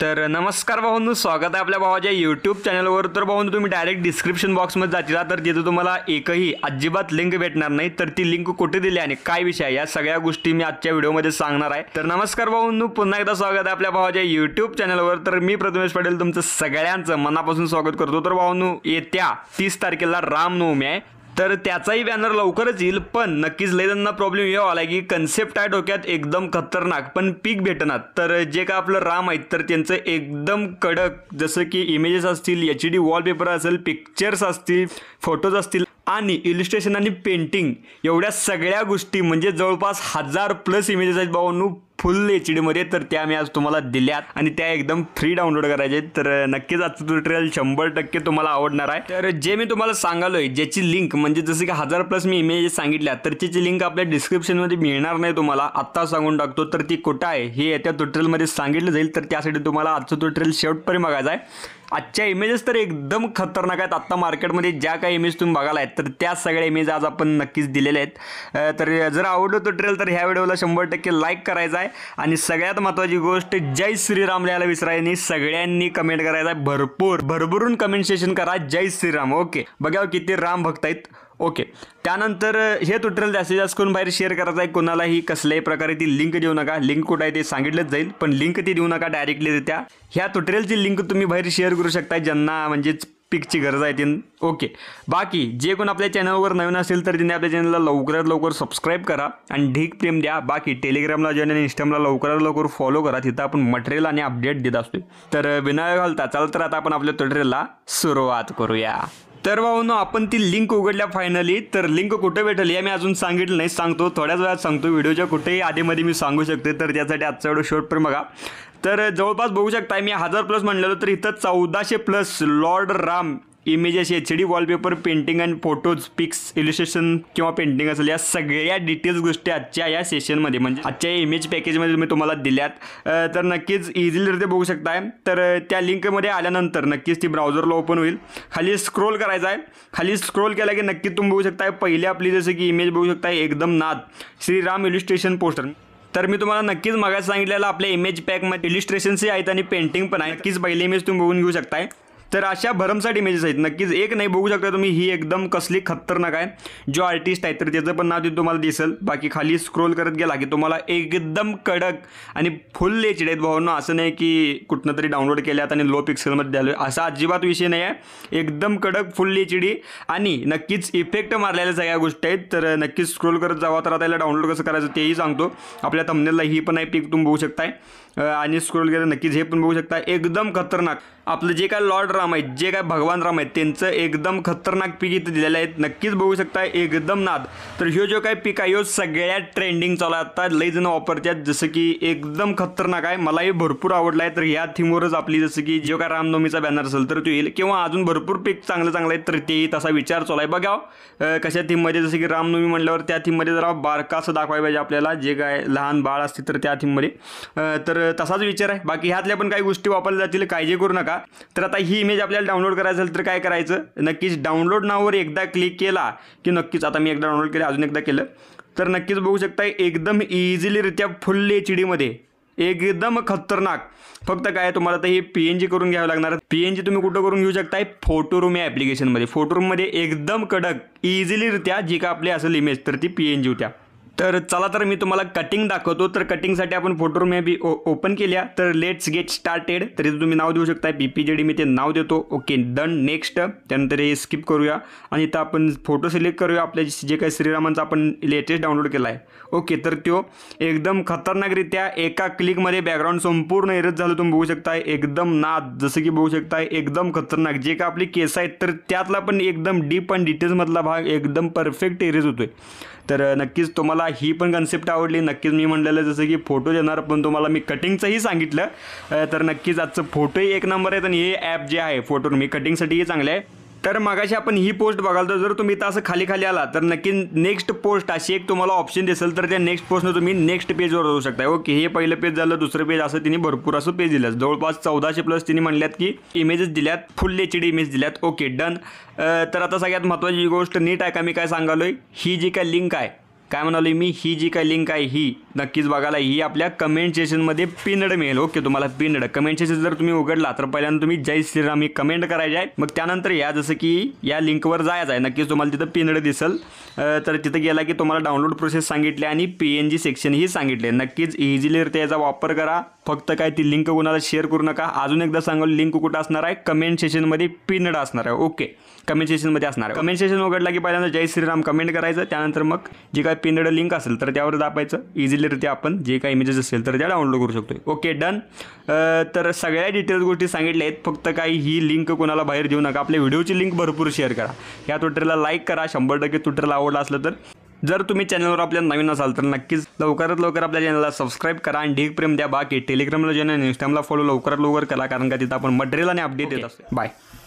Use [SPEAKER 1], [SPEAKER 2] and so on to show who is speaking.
[SPEAKER 1] तर नमस्कार भाऊंनो स्वागत आहे आपल्या भावाच्या यूट्यूब चॅनलवर तर भाऊंनो तुम्ही डायरेक्ट डिस्क्रिप्शन बॉक्समध्ये जातीला तर तिथं तुम्हाला एकही अजिबात लिंक भेटणार नाही तर ती लिंक कुठे दिली आणि काय विषय आहे या सगळ्या गोष्टी मी आजच्या व्हिडिओमध्ये सांगणार आहे तर नमस्कार भाऊंनो पुन्हा एकदा स्वागत आहे आपल्या भावाच्या युट्यूब चॅनलवर तर मी प्रथमेश पटेल तुमचं सगळ्यांचं मनापासून स्वागत करतो तर भाऊंनो येत्या तीस तारखेला रामनवमी आहे तर त्याचाही बॅनर लवकरच येईल पण नक्कीच त्यांना प्रॉब्लेम यावा आला की कन्सेप्ट आहे डोक्यात एकदम खतरनाक पण पीक भेटणार तर जे का आपलं राम आहेत तर त्यांचं एकदम कडक जसं की इमेजेस असतील एच डी वॉलपेपर असेल पिक्चर्स असतील फोटोज असतील आणि इलिस्ट्रेशन आणि पेंटिंग एवढ्या सगळ्या गोष्टी म्हणजे जवळपास हजार प्लस इमेजेस आहेत बाबांनू फुल एच डीमध्ये तर त्या मी आज तुम्हाला दिल्यात आणि त्या एकदम फ्री डाउनलोड करायच्या तर नक्कीच आजचं ट्युटोरियल शंभर टक्के तुम्हाला आवडणार आहे तर जे मी तुम्हाला सांगालो आहे ज्याची लिंक म्हणजे जसं की हजार प्लस मी इमेजेस सांगितल्या तर त्याची लिंक आपल्या डिस्क्रिप्शनमध्ये मिळणार नाही तुम्हाला आत्ता सांगून टाकतो तर ती कुठं आहे हे येत्या ट्युटोरियलमध्ये सांगितलं जाईल तर त्यासाठी तुम्हाला आजचं ट्युटोरियल शेवटपर्यंत बघायचं आहे आजच्या इमेजेस तर एकदम खतरनाक आहेत आत्ता मार्केटमध्ये ज्या काही इमेज तुम्ही बघायला आहेत तर त्या सगळ्या इमेज आज आपण नक्कीच दिलेल्या आहेत तर जर आवडलं तो ट्रेल तर ह्या व्हिडिओला शंभर टक्के लाईक करायचा आहे आणि सगळ्यात महत्त्वाची गोष्ट जय श्रीराम लिहायला विसरायनी सगळ्यांनी कमेंट करायचा आहे भरपूर भरभरून कमेंट सेशन करा जय श्रीराम ओके बघा हो किती राम भक्त आहेत ओके त्यानंतर हे ट्युटोरियल जास्तीत जास्त करून बाहेर शेअर करायचं आहे कोणालाही कसल्याही प्रकारे ती लिंक देऊ नका लिंक कुठं आहे ते सांगितलंच जाईल पण लिंक ती देऊ नका डायरेक्टली डायरेक्टलीरित्या ह्या ट्युटोरियलची लिंक तुम्ही बाहेर शेअर करू शकता ज्यांना म्हणजेच पिकची गरज आहे तीन ओके बाकी जे कोण आपल्या चॅनलवर नवीन असेल तर तिने आपल्या चॅनलला लवकरात लवकर सबस्क्राईब करा आणि ढीक प्रेम द्या बाकी टेलिग्रामला जॉईन आणि इंस्टामला लवकरात लवकर फॉलो करा तिथं आपण मटेरियल आणि अपडेट देत असतो तर विनाय घालता चाल तर आता आपण आपल्या ट्युटोरियलला सुरुवात करूया तर भाऊनो आपण ती लिंक उघडल्या फायनली तर लिंक कुठे भेटेल या मी अजून सांगितलं नाही सांगतो थोड्याच वेळात सांगतो व्हिडिओच्या कुठेही आधीमध्ये मी सांगू शकते तर त्यासाठी आजचा व्हिडिओ शॉर्ट पण बघा तर जवळपास बघू शकता मी हजार प्लस म्हणलेलो तर इथं चौदाशे plus lord Ram images H D wallpaper painting and photos pics illustration किंवा पेंटिंग असेल या सगळ्या डिटेल्स गोष्टी आजच्या या सेशनमध्ये म्हणजे आजच्या इमेज पॅकेजमध्ये तुम्ही तुम्हाला दिल्यात तर नक्कीच ते बघू शकताय तर त्या लिंकमध्ये आल्यानंतर नक्कीच ती ब्राउझरला ओपन होईल खाली स्क्रोल करायचं आहे खाली स्क्रोल केला की नक्कीच तुम्ही बघू शकताय पहिले आपली जसं की इमेज बघू शकताय एकदम नाद श्रीराम इलिस्ट्रेशन पोस्टर तर मी तुम्हाला नक्कीच मागायला सांगितलेलं आपल्या इमेज पॅकमध्ये इलिस्ट्रेशन्सही आहेत आणि पेंटिंग पण आहे नक्कीच पहिली इमेज तुम्ही बघून घेऊ शकताय तर अशा भरमसाठ इमेजेस आहेत नक्कीच एक नाही बघू शकता तुम्ही ही एकदम कसली खतरनाक आहे जो आर्टिस्ट आहे तर त्याचं पण नाव ते तुम्हाला दिसेल बाकी खाली स्क्रोल करत गेला की तुम्हाला एकदम कडक आणि फुल एचडी आहेत भावांना असं नाही की कुठनं तरी डाउनलोड केल्यात आणि लो पिक्सेलमध्ये द्यालो असा अजिबात विषय नाही आहे एकदम कडक फुल लेचिडी आणि नक्कीच इफेक्ट मारलेल्या सगळ्या गोष्टी आहेत तर नक्कीच स्क्रोल करत जावा तर आता डाउनलोड कसं करायचं तेही सांगतो आपल्या तमनेला ही पण आहे पिक तुम्ही बघू शकताय आणि स्क्रोल केलं नक्कीच हे पण बघू शकता एकदम खतरनाक आपलं जे काय लॉर्ड राम आहेत जे काय भगवान राम आहेत त्यांचं एकदम खतरनाक पीक इथं दिलेलं आहेत नक्कीच बघू शकता एकदम नाद तर ह्यो जो काही पीक आहे ह्यो सगळ्या ट्रेंडिंग चालू आहे आता लई जण वापरतात जसं की एकदम खतरनाक आहे मलाही भरपूर आवडला आहे तर ह्या थीमवरच आपली जसं की जो काय रामनवमीचा बॅनर असेल तर तो येईल किंवा अजून भरपूर पीक चांगलं चांगलं आहे तर तेही तसा विचार चालू आहे बघा कशा थीममध्ये जसं की रामनवमी म्हटल्यावर त्या थीममध्ये जरा बारका असं दाखवायला पाहिजे आपल्याला जे काय लहान बाळ असते तर त्या थीममध्ये तर तसाच विचार आहे बाकी ह्यातल्या पण काही गोष्टी वापरल्या जातील काळजी करू नका तर आता ही इमेज आपल्याला डाउनलोड करायचं असेल तर काय करायचं नक्कीच डाउनलोड नावावर एकदा क्लिक केला की नक्कीच आता मी एकदा डाउनलोड केलं अजून एकदा केलं तर नक्कीच बघू शकता एकदम इझिलीरित्या फुल एच डीमध्ये एकदम खतरनाक फक्त काय तुम्हाला तर हे पी एन जी करून घ्यावं लागणार पी एन जी तुम्ही कुठं करून घेऊ शकताय फोटोरूम या ॲप्लिकेशनमध्ये फोटोरूममध्ये एकदम कडक इझिलीरित्या जी का आपली असेल इमेज तर ती पी एन जी होत्या तर चला तर मी तुम्हाला कटिंग दाखवतो तर कटिंगसाठी आपण फोटोरूम हे बी ओपन केल्या तर लेट्स गेट स्टार्टेड तर इथं तुम्ही नाव देऊ शकता पी पी जे डी मी ते नाव देतो ओके डन नेक्स्ट त्यानंतर हे स्किप करूया आणि इथं आपण फोटो सिलेक्ट करूया आपल्या जे काही श्रीरामांचा आपण लेटेस्ट डाउनलोड केला आहे ओके तर तो एकदम खतरनाकरित्या एका क्लिकमध्ये बॅकग्राऊंड संपूर्ण एरज झालं तुम्ही बघू शकताय एकदम नाद जसं की बघू शकता एकदम खतरनाक जे काही आपली केस आहेत तर त्यातला पण एकदम डीप आणि डिटेल्समधला भाग एकदम परफेक्ट एरेज होतोय तर नक्कीच तुम्हाला ही पण कन्सेप्ट आवडली नक्कीच मी म्हणलेलं जसं की फोटो देणार पण तुम्हाला मी कटिंगचंही सांगितलं तर नक्कीच आजचं फोटोही एक नंबर आहे आणि हे ॲप जे आहे फोटो मी कटिंगसाठीही चांगलं आहे तर मगाशी आपण ही पोस्ट बघाल तर जर तुम्ही इथं असं खाली खाली आला तर नक्की नेक्स्ट पोस्ट अशी एक तुम्हाला ऑप्शन दिसेल तर त्या नेक्स्ट पोस्टनं तुम्ही नेक्स्ट पेजवर जाऊ शकता ओके हे पहिलं पेज झालं दुसरं पेज असं तिने भरपूर असं पेज दिलं जवळपास चौदाशे प्लस तिने म्हणल्यात की इमेजेस दिल्यात फुल एच डी इमेज दिल्यात ओके डन तर आता सगळ्यात महत्त्वाची गोष्ट नीट आहे का मी काय सांगालोय ही जी काय लिंक आहे काय म्हणाली मी ही जी काय लिंक आहे ही नक्कीच बघायला ही आपल्या कमेंट सेशनमध्ये पिनड मिळेल ओके तुम्हाला पिनड कमेंट सेशन जर तुम्ही उघडला तर पहिल्यांदा तुम्ही जय श्रीराम ही कमेंट करायची आहे मग त्यानंतर या जसं की या लिंकवर जायचं आहे नक्कीच तुम्हाला तिथं पिनड दिसल तर तिथं गेला की तुम्हाला डाउनलोड प्रोसेस सांगितली आणि पी एन जी सेक्शन ही सांगितले नक्कीच इझिली याचा वापर करा फक्त काय ती लिंक कोणाला शेअर करू नका अजून एकदा सांगा लिंक कुठं असणार आहे कमेंट सेशनमध्ये पिनड असणार आहे ओके कमेंट सेशनमध्ये असणार आहे कमेंट सेशन उघडला की पहिल्यांदा जय श्रीराम कमेंट करायचं त्यानंतर मग जे काय पिनड लिंक असेल तर त्यावर दापायचं इझिलीरित्या आपण जे काय इमेजेस असेल तर त्या डाउनलोड करू शकतो ओके डन तर सगळ्या डिटेल्स गोष्टी सांगितल्या आहेत फक्त काही ही लिंक कोणाला बाहेर देऊ नका आपल्या व्हिडिओची लिंक भरपूर शेअर करा या ट्विटरला लाईक करा शंभर टक्के ट्विटरला आवडला असलं तर जर तुम्ही चॅनलवर आपल्या नवीन असाल तर नक्कीच लवकरात लवकर आपल्या चॅनलला सबस्क्राईब करा आणि ढीक प्रेम द्या बाकी टेलिग्रामला जॉईन आणि फॉलो लवकरात लवकर करा कारण का तिथं आपण मटेरियल आणि अपडेट देत असतो बाय